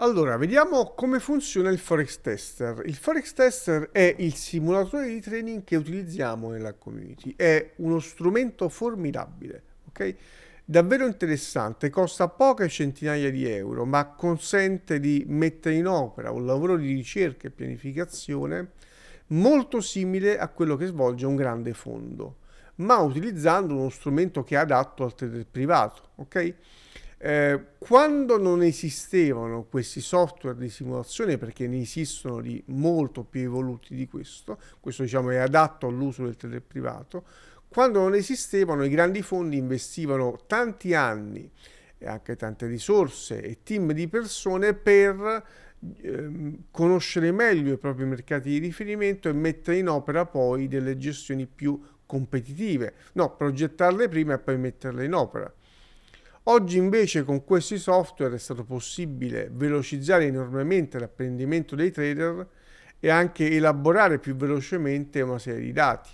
Allora, vediamo come funziona il Forex Tester. Il Forex Tester è il simulatore di training che utilizziamo nella community. È uno strumento formidabile, ok? Davvero interessante, costa poche centinaia di euro, ma consente di mettere in opera un lavoro di ricerca e pianificazione molto simile a quello che svolge un grande fondo, ma utilizzando uno strumento che è adatto al trader privato, ok? Eh, quando non esistevano questi software di simulazione, perché ne esistono di molto più evoluti di questo, questo diciamo è adatto all'uso del tele privato, quando non esistevano i grandi fondi investivano tanti anni e anche tante risorse e team di persone per eh, conoscere meglio i propri mercati di riferimento e mettere in opera poi delle gestioni più competitive, no, progettarle prima e poi metterle in opera. Oggi invece con questi software è stato possibile velocizzare enormemente l'apprendimento dei trader e anche elaborare più velocemente una serie di dati.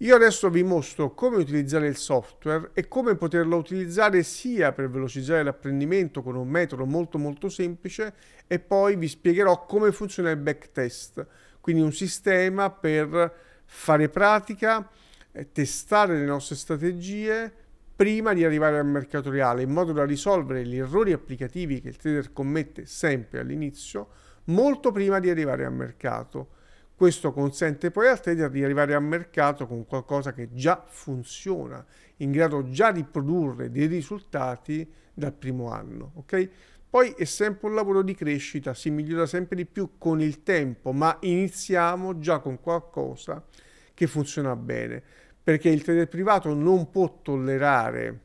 Io adesso vi mostro come utilizzare il software e come poterlo utilizzare sia per velocizzare l'apprendimento con un metodo molto molto semplice e poi vi spiegherò come funziona il backtest, quindi un sistema per fare pratica, eh, testare le nostre strategie, prima di arrivare al mercato reale, in modo da risolvere gli errori applicativi che il trader commette sempre all'inizio, molto prima di arrivare al mercato. Questo consente poi al trader di arrivare al mercato con qualcosa che già funziona, in grado già di produrre dei risultati dal primo anno. Okay? Poi è sempre un lavoro di crescita, si migliora sempre di più con il tempo, ma iniziamo già con qualcosa che funziona bene perché il trader privato non può tollerare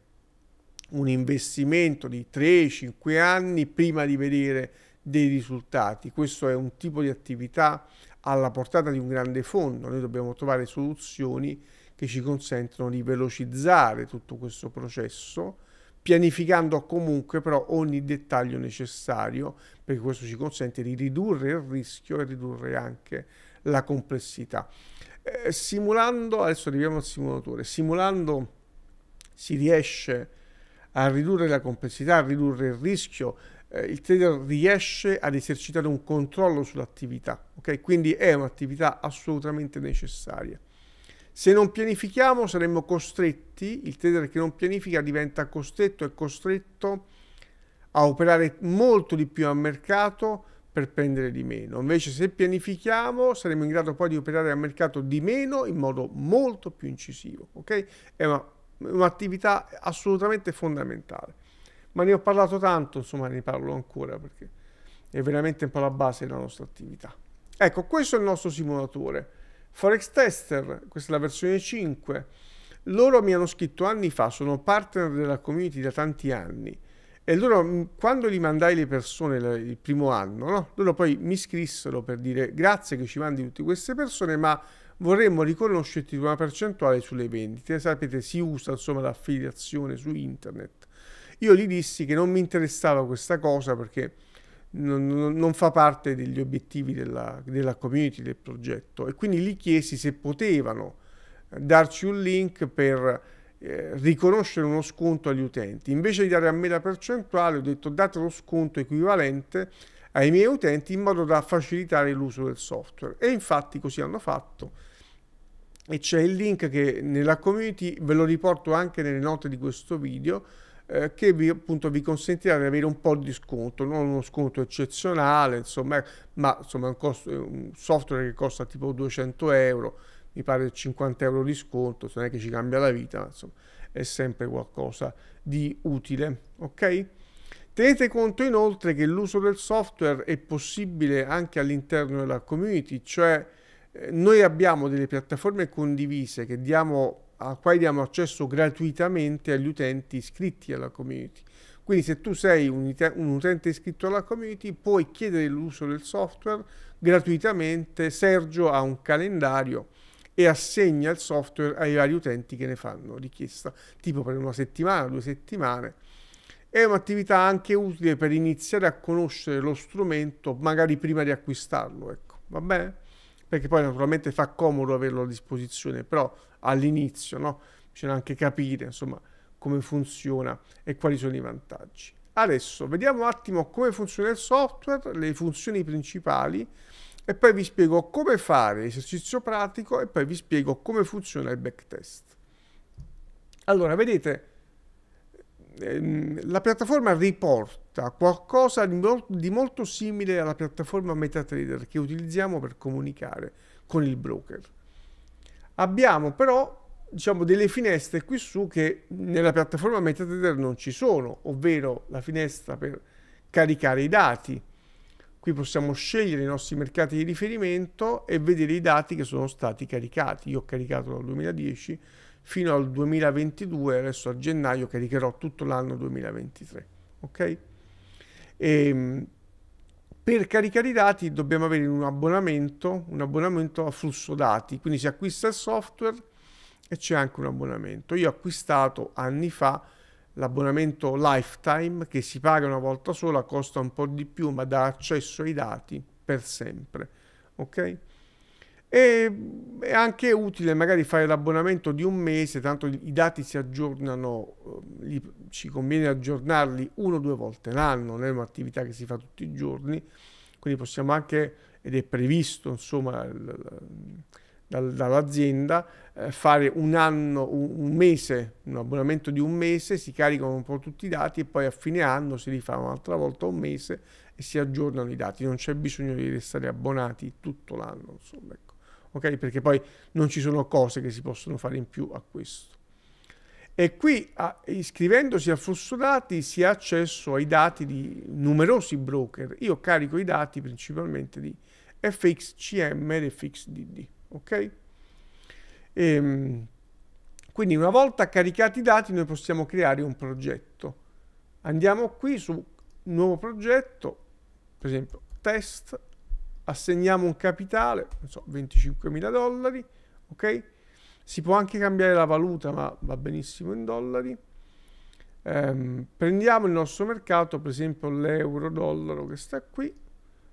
un investimento di 3-5 anni prima di vedere dei risultati. Questo è un tipo di attività alla portata di un grande fondo. Noi dobbiamo trovare soluzioni che ci consentono di velocizzare tutto questo processo, pianificando comunque però ogni dettaglio necessario, perché questo ci consente di ridurre il rischio e ridurre anche la complessità. Eh, simulando, adesso arriviamo al simulatore, simulando si riesce a ridurre la complessità, a ridurre il rischio, eh, il trader riesce ad esercitare un controllo sull'attività, ok? Quindi è un'attività assolutamente necessaria. Se non pianifichiamo saremmo costretti, il trader che non pianifica diventa costretto e costretto a operare molto di più a mercato per prendere di meno. Invece se pianifichiamo saremo in grado poi di operare al mercato di meno in modo molto più incisivo. Okay? È un'attività assolutamente fondamentale. Ma ne ho parlato tanto, insomma ne parlo ancora perché è veramente un po' la base della nostra attività. Ecco, questo è il nostro simulatore. Forex Tester, questa è la versione 5. Loro mi hanno scritto anni fa, sono partner della community da tanti anni e allora mm, quando gli mandai le persone il primo anno, no? loro poi mi scrissero per dire grazie che ci mandi tutte queste persone, ma vorremmo riconoscerti una percentuale sulle vendite. Sapete, si usa insomma l'affiliazione su internet. Io gli dissi che non mi interessava questa cosa perché non, non, non fa parte degli obiettivi della, della community, del progetto. E quindi gli chiesi se potevano darci un link per eh, riconoscere uno sconto agli utenti. Invece di dare a me la percentuale, ho detto date lo sconto equivalente ai miei utenti in modo da facilitare l'uso del software. E infatti così hanno fatto. E c'è il link che nella community ve lo riporto anche nelle note di questo video eh, che vi, appunto vi consentirà di avere un po' di sconto, non uno sconto eccezionale, insomma, ma insomma un, costo, un software che costa tipo 200 euro mi pare 50 euro di sconto, se non è che ci cambia la vita, ma insomma è sempre qualcosa di utile, ok? Tenete conto inoltre che l'uso del software è possibile anche all'interno della community, cioè eh, noi abbiamo delle piattaforme condivise che diamo, a quali diamo accesso gratuitamente agli utenti iscritti alla community. Quindi se tu sei un, un utente iscritto alla community puoi chiedere l'uso del software gratuitamente. Sergio ha un calendario e assegna il software ai vari utenti che ne fanno richiesta, tipo per una settimana, due settimane. È un'attività anche utile per iniziare a conoscere lo strumento, magari prima di acquistarlo, ecco, va bene? Perché poi naturalmente fa comodo averlo a disposizione, però all'inizio, no? Bisogna anche capire, insomma, come funziona e quali sono i vantaggi. Adesso vediamo un attimo come funziona il software, le funzioni principali, e poi vi spiego come fare l'esercizio pratico e poi vi spiego come funziona il backtest. Allora, vedete, ehm, la piattaforma riporta qualcosa di molto simile alla piattaforma MetaTrader che utilizziamo per comunicare con il broker. Abbiamo però diciamo, delle finestre qui su che nella piattaforma MetaTrader non ci sono, ovvero la finestra per caricare i dati, Qui possiamo scegliere i nostri mercati di riferimento e vedere i dati che sono stati caricati. Io ho caricato dal 2010 fino al 2022, adesso a gennaio caricherò tutto l'anno 2023. Ok? E, ehm, per caricare i dati dobbiamo avere un abbonamento, un abbonamento a flusso dati, quindi si acquista il software e c'è anche un abbonamento. Io ho acquistato anni fa l'abbonamento lifetime che si paga una volta sola, costa un po' di più ma dà accesso ai dati per sempre. Ok? E è anche utile magari fare l'abbonamento di un mese, tanto i dati si aggiornano, eh, li, ci conviene aggiornarli uno o due volte l'anno, non è un'attività che si fa tutti i giorni, quindi possiamo anche, ed è previsto insomma, il, dal, dall'azienda, eh, fare un anno, un, un, mese, un abbonamento di un mese, si caricano un po' tutti i dati e poi a fine anno si rifà un'altra volta un mese e si aggiornano i dati. Non c'è bisogno di restare abbonati tutto l'anno, insomma, ecco. okay? Perché poi non ci sono cose che si possono fare in più a questo. E qui iscrivendosi al flusso dati si ha accesso ai dati di numerosi broker. Io carico i dati principalmente di FXCM ed FXDD ok? E, ehm, quindi una volta caricati i dati noi possiamo creare un progetto. Andiamo qui su nuovo progetto, per esempio test, assegniamo un capitale, non so, 25.000 dollari, ok? Si può anche cambiare la valuta, ma va benissimo in dollari. Ehm, prendiamo il nostro mercato, per esempio l'euro-dollaro che sta qui,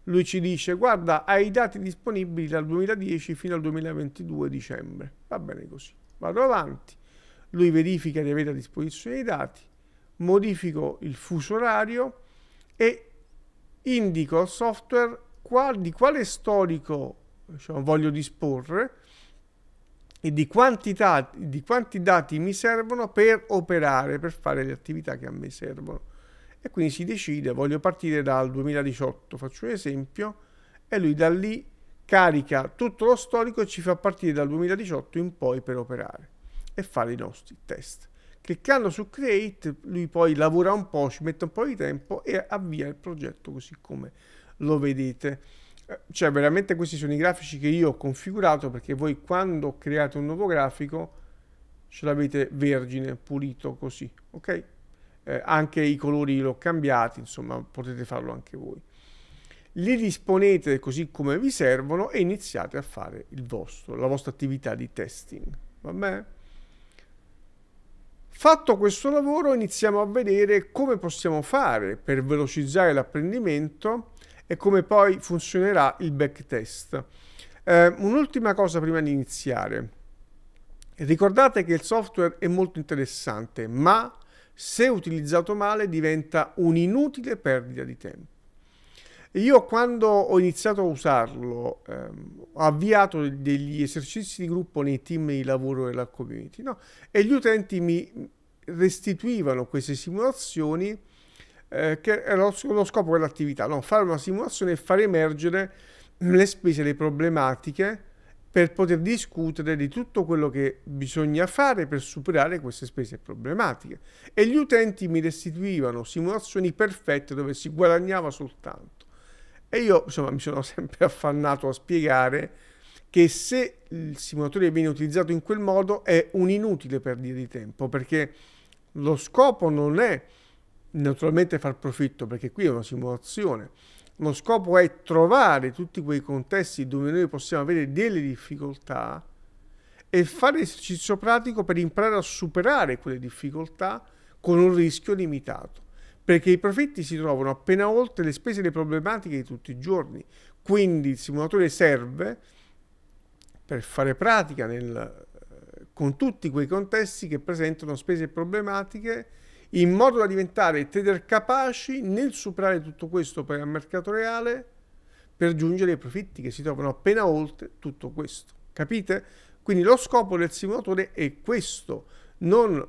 lui ci dice guarda hai i dati disponibili dal 2010 fino al 2022 dicembre va bene così vado avanti lui verifica di avere a disposizione i dati modifico il fuso orario e indico al software qual, di quale storico diciamo, voglio disporre e di quanti, dati, di quanti dati mi servono per operare, per fare le attività che a me servono e quindi si decide voglio partire dal 2018 faccio un esempio e lui da lì carica tutto lo storico e ci fa partire dal 2018 in poi per operare e fare i nostri test cliccando su create lui poi lavora un po' ci mette un po' di tempo e avvia il progetto così come lo vedete eh, cioè veramente questi sono i grafici che io ho configurato perché voi quando create un nuovo grafico ce l'avete vergine pulito così ok eh, anche i colori l'ho ho cambiati, insomma potete farlo anche voi. Li disponete così come vi servono e iniziate a fare il vostro, la vostra attività di testing. Va bene? Fatto questo lavoro iniziamo a vedere come possiamo fare per velocizzare l'apprendimento e come poi funzionerà il backtest. Eh, Un'ultima cosa prima di iniziare. Ricordate che il software è molto interessante, ma se utilizzato male diventa un'inutile perdita di tempo. Io quando ho iniziato a usarlo ehm, ho avviato degli esercizi di gruppo nei team di lavoro della community no? e gli utenti mi restituivano queste simulazioni eh, che era lo, scopo dell'attività, no? fare una simulazione e far emergere le spese, le problematiche per poter discutere di tutto quello che bisogna fare per superare queste spese problematiche. E gli utenti mi restituivano simulazioni perfette dove si guadagnava soltanto. E io insomma mi sono sempre affannato a spiegare che se il simulatore viene utilizzato in quel modo è un inutile perdita di tempo perché lo scopo non è naturalmente far profitto perché qui è una simulazione lo scopo è trovare tutti quei contesti dove noi possiamo avere delle difficoltà e fare esercizio pratico per imparare a superare quelle difficoltà con un rischio limitato. Perché i profitti si trovano appena oltre le spese e le problematiche di tutti i giorni. Quindi il simulatore serve per fare pratica nel, eh, con tutti quei contesti che presentano spese e problematiche in modo da diventare trader capaci nel superare tutto questo per il mercato reale per giungere ai profitti che si trovano appena oltre tutto questo. Capite? Quindi lo scopo del simulatore è questo, non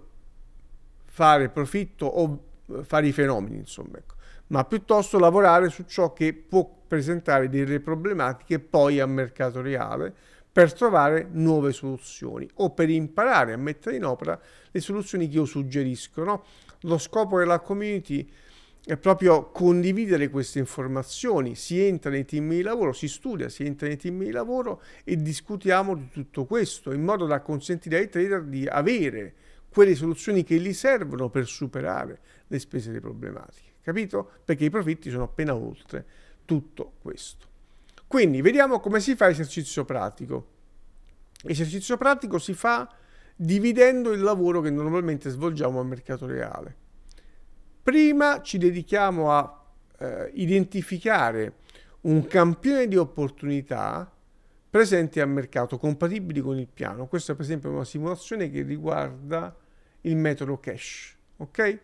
fare profitto o eh, fare i fenomeni, insomma, ecco, ma piuttosto lavorare su ciò che può presentare delle problematiche poi al mercato reale per trovare nuove soluzioni o per imparare a mettere in opera le soluzioni che io suggerisco. No? lo scopo della community è proprio condividere queste informazioni, si entra nei team di lavoro, si studia, si entra nei team di lavoro e discutiamo di tutto questo in modo da consentire ai trader di avere quelle soluzioni che gli servono per superare le spese le problematiche, capito? Perché i profitti sono appena oltre tutto questo. Quindi vediamo come si fa esercizio pratico. Esercizio pratico si fa dividendo il lavoro che normalmente svolgiamo al mercato reale. Prima ci dedichiamo a eh, identificare un campione di opportunità presenti al mercato, compatibili con il piano. Questa per esempio è una simulazione che riguarda il metodo cash, ok?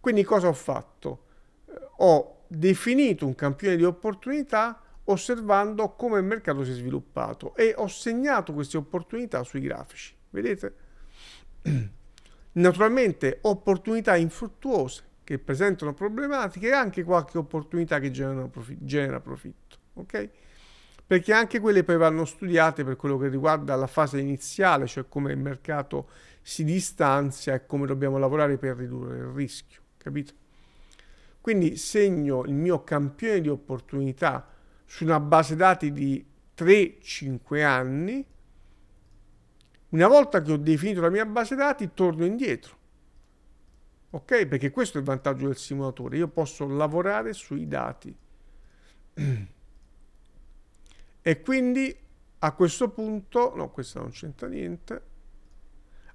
Quindi cosa ho fatto? Eh, ho definito un campione di opportunità osservando come il mercato si è sviluppato e ho segnato queste opportunità sui grafici. Vedete? Naturalmente opportunità infruttuose che presentano problematiche e anche qualche opportunità che profi genera profitto. ok? Perché anche quelle poi vanno studiate per quello che riguarda la fase iniziale, cioè come il mercato si distanzia e come dobbiamo lavorare per ridurre il rischio. Capito? Quindi segno il mio campione di opportunità su una base dati di 3-5 anni una volta che ho definito la mia base dati, torno indietro. Ok? Perché questo è il vantaggio del simulatore. Io posso lavorare sui dati. E quindi a questo punto, no, questa non c'entra niente.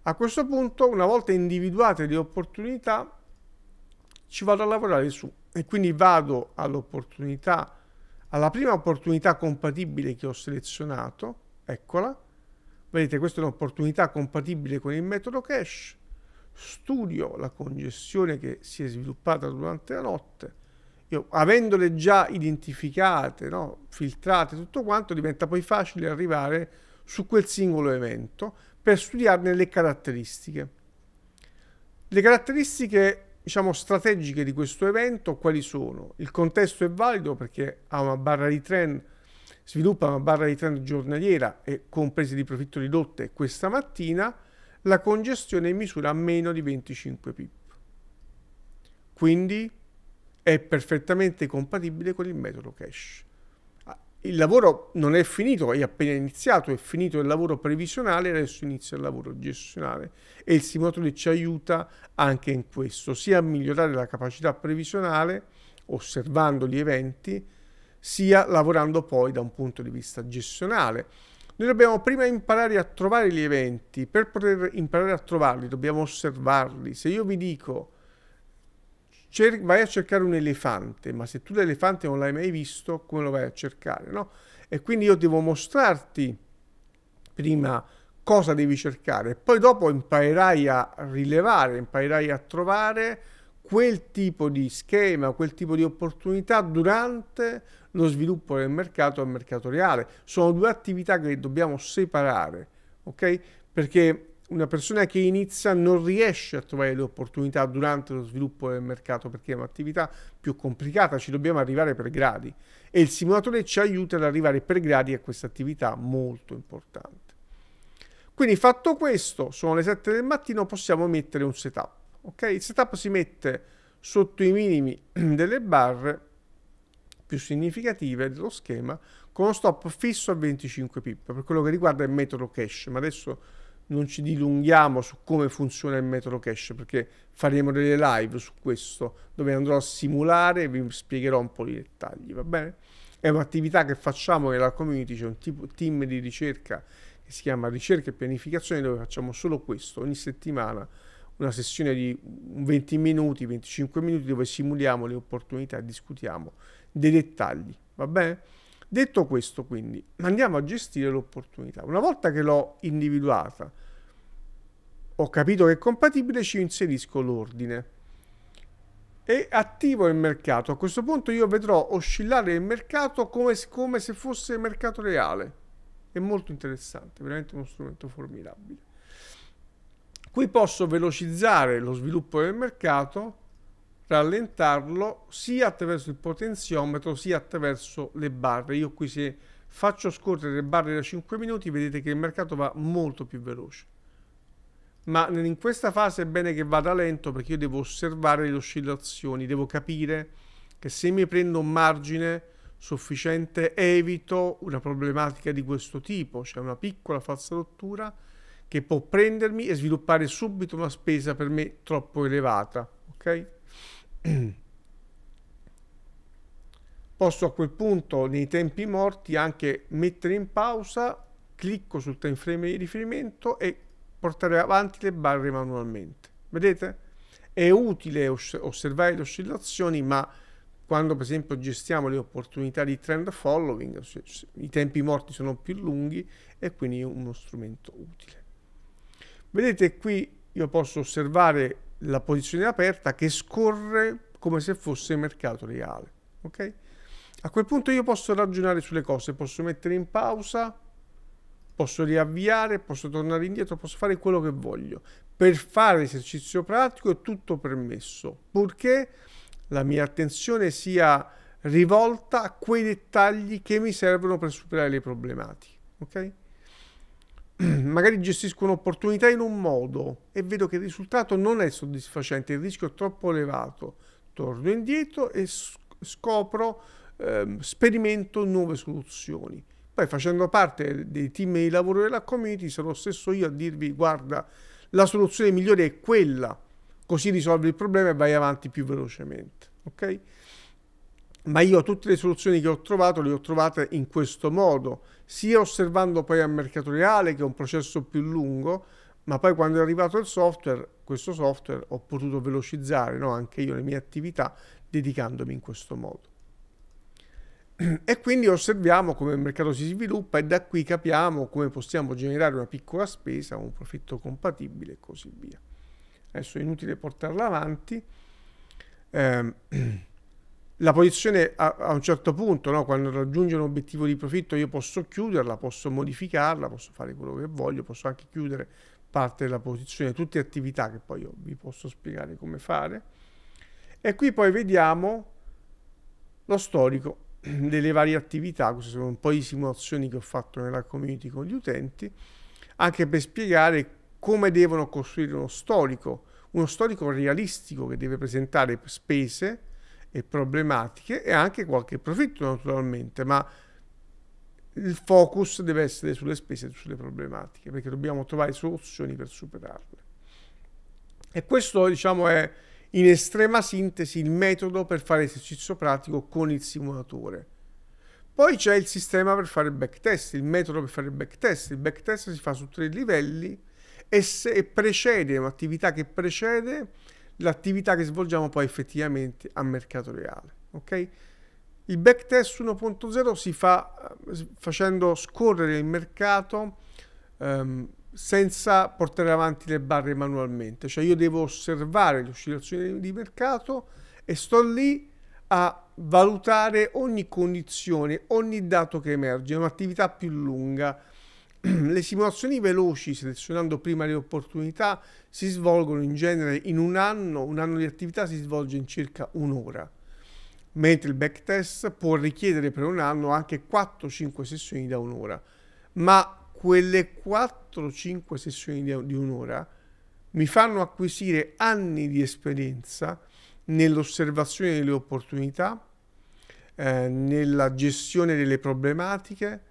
A questo punto, una volta individuate le opportunità, ci vado a lavorare su. E quindi vado all'opportunità, alla prima opportunità compatibile che ho selezionato, eccola, Vedete, questa è un'opportunità compatibile con il metodo cache. Studio la congestione che si è sviluppata durante la notte. Io, avendole già identificate, no? filtrate, tutto quanto, diventa poi facile arrivare su quel singolo evento per studiarne le caratteristiche. Le caratteristiche diciamo, strategiche di questo evento quali sono? Il contesto è valido perché ha una barra di trend sviluppa una barra di trend giornaliera e con prese di profitto ridotte questa mattina, la congestione misura meno di 25 pip. Quindi è perfettamente compatibile con il metodo cash. Ah, il lavoro non è finito, è appena iniziato, è finito il lavoro previsionale, adesso inizia il lavoro gestionale e il simulatore ci aiuta anche in questo, sia a migliorare la capacità previsionale osservando gli eventi, sia lavorando poi da un punto di vista gestionale. Noi dobbiamo prima imparare a trovare gli eventi, per poter imparare a trovarli dobbiamo osservarli. Se io vi dico vai a cercare un elefante, ma se tu l'elefante non l'hai mai visto, come lo vai a cercare? No? E quindi io devo mostrarti prima cosa devi cercare, poi dopo imparerai a rilevare, imparerai a trovare quel tipo di schema, quel tipo di opportunità durante lo sviluppo del mercato al mercato reale. Sono due attività che dobbiamo separare, ok? Perché una persona che inizia non riesce a trovare le opportunità durante lo sviluppo del mercato perché è un'attività più complicata, ci dobbiamo arrivare per gradi e il simulatore ci aiuta ad arrivare per gradi a questa attività molto importante. Quindi fatto questo, sono le 7 del mattino, possiamo mettere un setup ok il setup si mette sotto i minimi delle barre più significative dello schema con uno stop fisso a 25 pip per quello che riguarda il metodo cache ma adesso non ci dilunghiamo su come funziona il metodo cache perché faremo delle live su questo dove andrò a simulare e vi spiegherò un po' i dettagli va bene è un'attività che facciamo nella community c'è un tipo, team di ricerca che si chiama ricerca e pianificazione dove facciamo solo questo ogni settimana una sessione di 20 minuti, 25 minuti dove simuliamo le opportunità e discutiamo dei dettagli, va bene? Detto questo quindi andiamo a gestire l'opportunità. Una volta che l'ho individuata, ho capito che è compatibile, ci inserisco l'ordine e attivo il mercato. A questo punto io vedrò oscillare il mercato come, come se fosse mercato reale. È molto interessante, veramente uno strumento formidabile. Qui posso velocizzare lo sviluppo del mercato, rallentarlo sia attraverso il potenziometro sia attraverso le barre. Io qui se faccio scorrere le barre da 5 minuti vedete che il mercato va molto più veloce. Ma in questa fase è bene che vada lento perché io devo osservare le oscillazioni, devo capire che se mi prendo un margine sufficiente evito una problematica di questo tipo, cioè una piccola falsa rottura che può prendermi e sviluppare subito una spesa per me troppo elevata. Ok? Posso a quel punto, nei tempi morti, anche mettere in pausa, clicco sul time frame di riferimento e portare avanti le barre manualmente. Vedete? È utile os osservare le oscillazioni, ma quando per esempio gestiamo le opportunità di trend following, i tempi morti sono più lunghi e quindi è uno strumento utile. Vedete qui io posso osservare la posizione aperta che scorre come se fosse mercato reale. Okay? A quel punto io posso ragionare sulle cose, posso mettere in pausa, posso riavviare, posso tornare indietro, posso fare quello che voglio. Per fare l'esercizio pratico è tutto permesso, purché la mia attenzione sia rivolta a quei dettagli che mi servono per superare le problematiche. Okay? magari gestisco un'opportunità in un modo e vedo che il risultato non è soddisfacente, il rischio è troppo elevato, torno indietro e scopro, ehm, sperimento nuove soluzioni. Poi facendo parte dei team di lavoro della community sarò stesso io a dirvi guarda la soluzione migliore è quella, così risolvi il problema e vai avanti più velocemente. Okay? ma io tutte le soluzioni che ho trovato le ho trovate in questo modo, sia osservando poi al mercato reale che è un processo più lungo, ma poi quando è arrivato il software, questo software ho potuto velocizzare no? anche io le mie attività dedicandomi in questo modo. E quindi osserviamo come il mercato si sviluppa e da qui capiamo come possiamo generare una piccola spesa, un profitto compatibile e così via. Adesso è inutile portarla avanti. Eh, la posizione a, a un certo punto, no? quando raggiunge un obiettivo di profitto, io posso chiuderla, posso modificarla, posso fare quello che voglio, posso anche chiudere parte della posizione, tutte attività che poi io vi posso spiegare come fare. E qui poi vediamo lo storico delle varie attività, queste sono un po' di simulazioni che ho fatto nella community con gli utenti, anche per spiegare come devono costruire uno storico, uno storico realistico che deve presentare spese, e problematiche e anche qualche profitto naturalmente, ma il focus deve essere sulle spese e sulle problematiche, perché dobbiamo trovare soluzioni per superarle. E questo, diciamo, è in estrema sintesi il metodo per fare esercizio pratico con il simulatore. Poi c'è il sistema per fare il backtest, il metodo per fare il backtest. Il backtest si fa su tre livelli e, se, e precede, un'attività che precede l'attività che svolgiamo poi effettivamente a mercato reale. Okay? Il backtest 1.0 si fa eh, facendo scorrere il mercato ehm, senza portare avanti le barre manualmente, cioè io devo osservare le oscillazioni di mercato e sto lì a valutare ogni condizione, ogni dato che emerge, è un'attività più lunga le simulazioni veloci, selezionando prima le opportunità, si svolgono in genere in un anno, un anno di attività si svolge in circa un'ora, mentre il backtest può richiedere per un anno anche 4-5 sessioni da un'ora, ma quelle 4-5 sessioni di un'ora mi fanno acquisire anni di esperienza nell'osservazione delle opportunità, eh, nella gestione delle problematiche,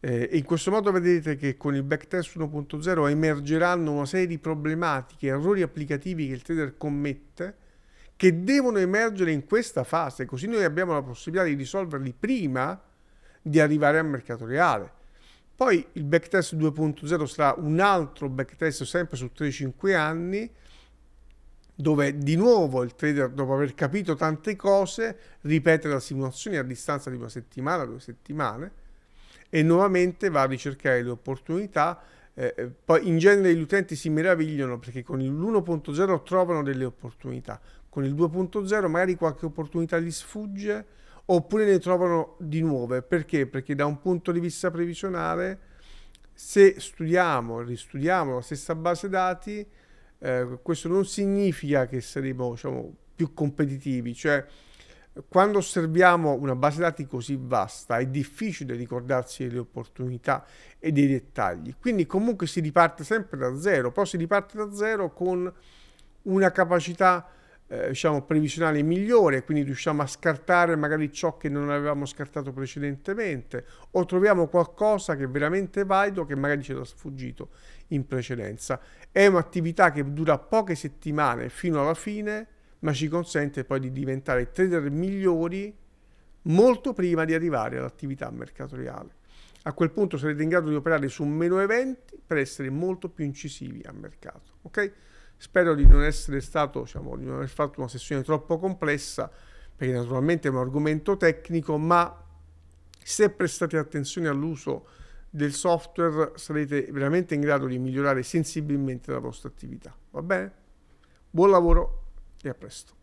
eh, in questo modo vedete che con il backtest 1.0 emergeranno una serie di problematiche, errori applicativi che il trader commette, che devono emergere in questa fase, così noi abbiamo la possibilità di risolverli prima di arrivare al mercato reale. Poi il backtest 2.0 sarà un altro backtest sempre su 3-5 anni, dove di nuovo il trader, dopo aver capito tante cose, ripete la simulazione a distanza di una settimana, due settimane, e nuovamente va a ricercare le opportunità. Eh, eh, poi in genere gli utenti si meravigliano perché con l'1.0 trovano delle opportunità, con il 2.0 magari qualche opportunità gli sfugge oppure ne trovano di nuove. Perché? Perché da un punto di vista previsionale, se studiamo e ristudiamo la stessa base dati, eh, questo non significa che saremo diciamo, più competitivi, cioè quando osserviamo una base dati così vasta è difficile ricordarsi delle opportunità e dei dettagli, quindi comunque si riparte sempre da zero, però si riparte da zero con una capacità eh, diciamo, previsionale migliore, quindi riusciamo a scartare magari ciò che non avevamo scartato precedentemente o troviamo qualcosa che è veramente valido che magari ci era sfuggito in precedenza. È un'attività che dura poche settimane fino alla fine ma ci consente poi di diventare trader migliori molto prima di arrivare all'attività mercatoriale. A quel punto sarete in grado di operare su meno eventi per essere molto più incisivi al mercato. Okay? Spero di non essere stato, diciamo, di non aver fatto una sessione troppo complessa, perché naturalmente è un argomento tecnico, ma se prestate attenzione all'uso del software sarete veramente in grado di migliorare sensibilmente la vostra attività. Va bene? Buon lavoro! e a presto.